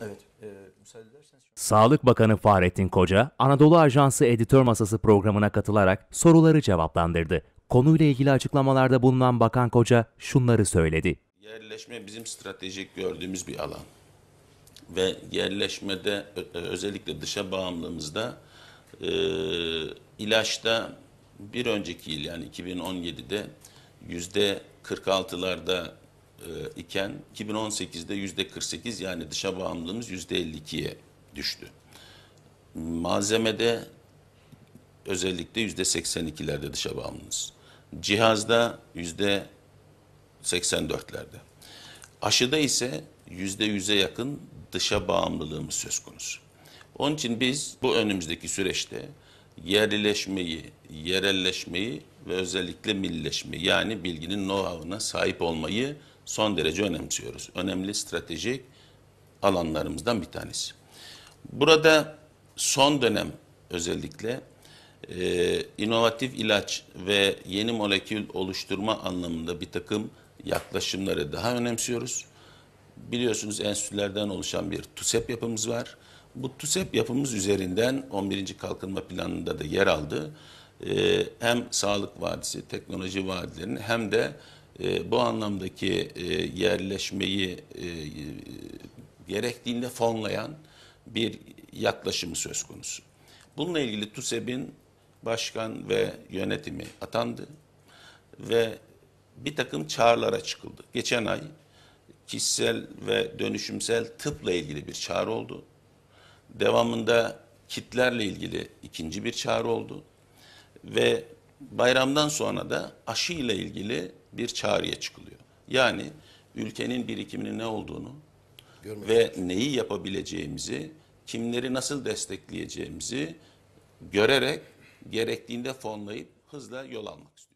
Evet, e, müsaade ederseniz. Sağlık Bakanı Fahrettin Koca, Anadolu Ajansı Editör Masası programına katılarak soruları cevaplandırdı. Konuyla ilgili açıklamalarda bulunan Bakan Koca şunları söyledi. Yerleşme bizim stratejik gördüğümüz bir alan. Ve yerleşmede e, özellikle dışa bağımlılığımızda e, ilaçta bir önceki yıl yani 2017'de yüzde 46'larda e, iken 2018'de yüzde 48 yani dışa bağımlılığımız yüzde 52'ye düştü. Malzemede özellikle yüzde 82'lerde dışa bağımlılığımız. Cihazda yüzde 84'lerde. Aşıda ise yüzde yüze yakın dışa bağımlılığımız söz konusu. Onun için biz bu önümüzdeki süreçte yerleşmeyi, yerelleşmeyi ve özellikle millileşmeyi yani bilginin know-how'ına sahip olmayı son derece önemsiyoruz. Önemli stratejik alanlarımızdan bir tanesi. Burada son dönem özellikle e, inovatif ilaç ve yeni molekül oluşturma anlamında bir takım yaklaşımları daha önemsiyoruz. Biliyorsunuz enstitülerden oluşan bir TÜSEP yapımız var. Bu TÜSEP yapımız üzerinden 11. Kalkınma Planı'nda da yer aldı. E, hem Sağlık Vadisi, Teknoloji Vadilerini hem de e, bu anlamdaki e, yerleşmeyi e, gerektiğinde fonlayan bir yaklaşımı söz konusu. Bununla ilgili TÜSEB'in başkan ve yönetimi atandı ve bir takım çağrılara çıkıldı. Geçen ay kişisel ve dönüşümsel tıpla ilgili bir çağrı oldu. Devamında kitlerle ilgili ikinci bir çağrı oldu. Ve bayramdan sonra da aşı ile ilgili bir çağrıya çıkılıyor. Yani ülkenin birikiminin ne olduğunu Görmüyoruz. ve neyi yapabileceğimizi, kimleri nasıl destekleyeceğimizi görerek gerektiğinde fonlayıp hızla yol almak istiyor.